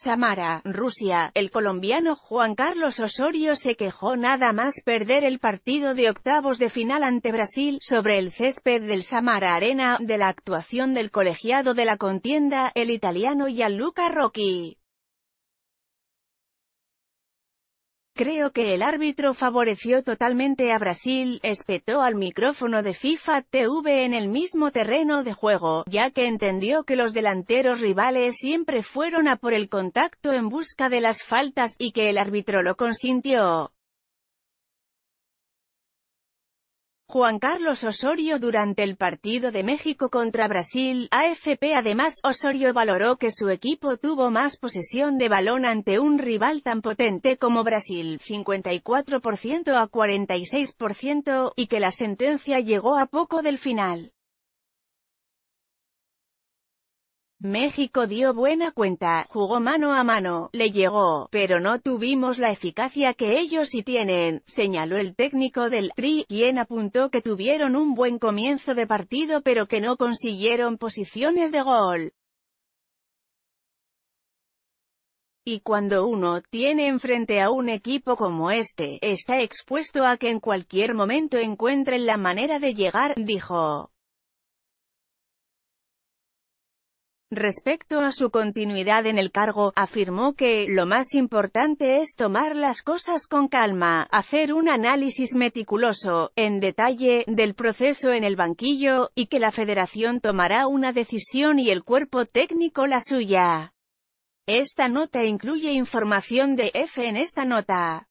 Samara, Rusia, el colombiano Juan Carlos Osorio se quejó nada más perder el partido de octavos de final ante Brasil, sobre el césped del Samara Arena, de la actuación del colegiado de la contienda, el italiano Gianluca Rocchi. Creo que el árbitro favoreció totalmente a Brasil, espetó al micrófono de FIFA TV en el mismo terreno de juego, ya que entendió que los delanteros rivales siempre fueron a por el contacto en busca de las faltas, y que el árbitro lo consintió. Juan Carlos Osorio durante el partido de México contra Brasil, AFP además Osorio valoró que su equipo tuvo más posesión de balón ante un rival tan potente como Brasil, 54% a 46%, y que la sentencia llegó a poco del final. México dio buena cuenta, jugó mano a mano, le llegó, pero no tuvimos la eficacia que ellos sí tienen, señaló el técnico del Tri, quien apuntó que tuvieron un buen comienzo de partido pero que no consiguieron posiciones de gol. Y cuando uno tiene enfrente a un equipo como este, está expuesto a que en cualquier momento encuentren la manera de llegar, dijo. Respecto a su continuidad en el cargo, afirmó que, lo más importante es tomar las cosas con calma, hacer un análisis meticuloso, en detalle, del proceso en el banquillo, y que la federación tomará una decisión y el cuerpo técnico la suya. Esta nota incluye información de F en esta nota.